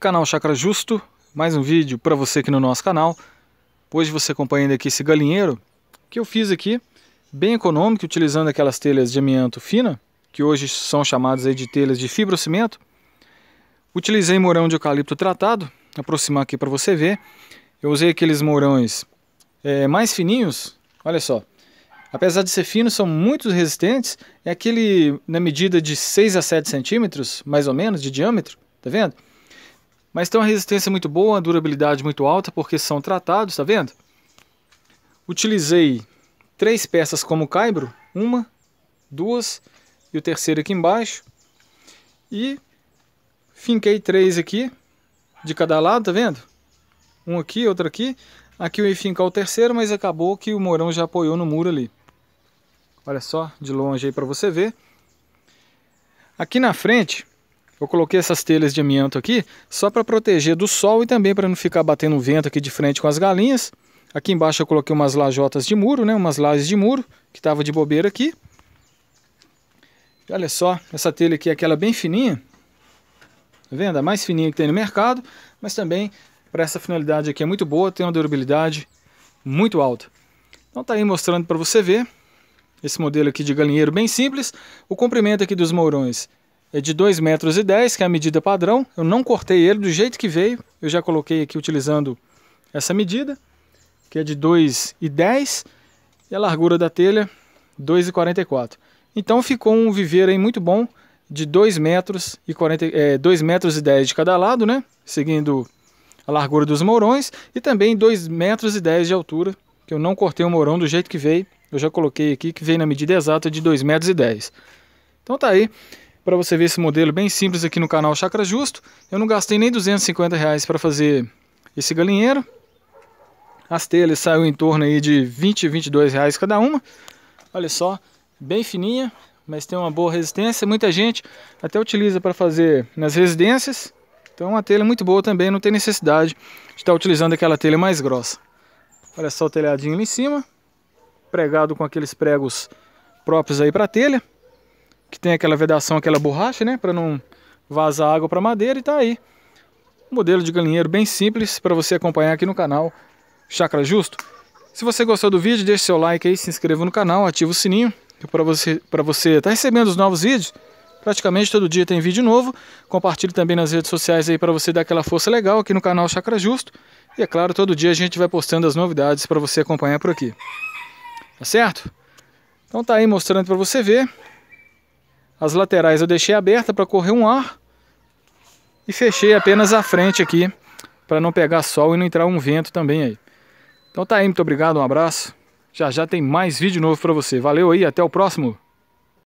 canal Chakra Justo, mais um vídeo para você aqui no nosso canal. Hoje você acompanhando aqui esse galinheiro que eu fiz aqui, bem econômico, utilizando aquelas telhas de amianto fina, que hoje são chamadas aí de telhas de fibrocimento. Utilizei morão de eucalipto tratado, aproximar aqui para você ver. Eu usei aqueles morões é, mais fininhos, olha só, apesar de ser finos, são muito resistentes. É aquele na medida de 6 a 7 centímetros, mais ou menos, de diâmetro, tá vendo? Mas tem uma resistência muito boa, uma durabilidade muito alta, porque são tratados, tá vendo? Utilizei três peças como caibro, uma, duas e o terceiro aqui embaixo. E finquei três aqui, de cada lado, tá vendo? Um aqui, outro aqui. Aqui eu ia fincar o terceiro, mas acabou que o morão já apoiou no muro ali. Olha só, de longe aí para você ver. Aqui na frente, eu coloquei essas telhas de amianto aqui só para proteger do sol e também para não ficar batendo vento aqui de frente com as galinhas. Aqui embaixo eu coloquei umas lajotas de muro, né? Umas lajes de muro que estava de bobeira aqui. E olha só, essa telha aqui é aquela bem fininha. Tá vendo? A mais fininha que tem no mercado, mas também para essa finalidade aqui é muito boa, tem uma durabilidade muito alta. Então tá aí mostrando para você ver esse modelo aqui de galinheiro bem simples, o comprimento aqui dos mourões é de 2 metros e 10, que é a medida padrão. Eu não cortei ele do jeito que veio. Eu já coloquei aqui utilizando essa medida, que é de 2,10. e a largura da telha, 2,44. Então ficou um viveiro aí muito bom, de 2 metros e 40, é, 2 metros e 10 de cada lado, né? Seguindo a largura dos morões. E também 2 metros e 10 de altura, que eu não cortei o morão do jeito que veio. Eu já coloquei aqui que veio na medida exata de 2 metros e 10. Então tá aí para você ver esse modelo bem simples aqui no canal Chakra Justo. Eu não gastei nem 250 reais para fazer esse galinheiro. As telhas saiu em torno aí de 20 e 22 reais cada uma. Olha só, bem fininha, mas tem uma boa resistência. Muita gente até utiliza para fazer nas residências. Então é uma telha muito boa também, não tem necessidade de estar tá utilizando aquela telha mais grossa. Olha só o telhadinho ali em cima, pregado com aqueles pregos próprios aí para telha que tem aquela vedação, aquela borracha, né? Para não vazar água para madeira e tá aí. Um modelo de galinheiro bem simples para você acompanhar aqui no canal Chácara Justo. Se você gostou do vídeo, deixe seu like aí, se inscreva no canal, ativa o sininho para você para você estar tá recebendo os novos vídeos. Praticamente todo dia tem vídeo novo. Compartilhe também nas redes sociais aí para você dar aquela força legal aqui no canal Chácara Justo. E é claro, todo dia a gente vai postando as novidades para você acompanhar por aqui. Tá certo? Então tá aí mostrando para você ver. As laterais eu deixei aberta para correr um ar. E fechei apenas a frente aqui para não pegar sol e não entrar um vento também aí. Então tá aí, muito obrigado, um abraço. Já já tem mais vídeo novo para você. Valeu aí, até o próximo.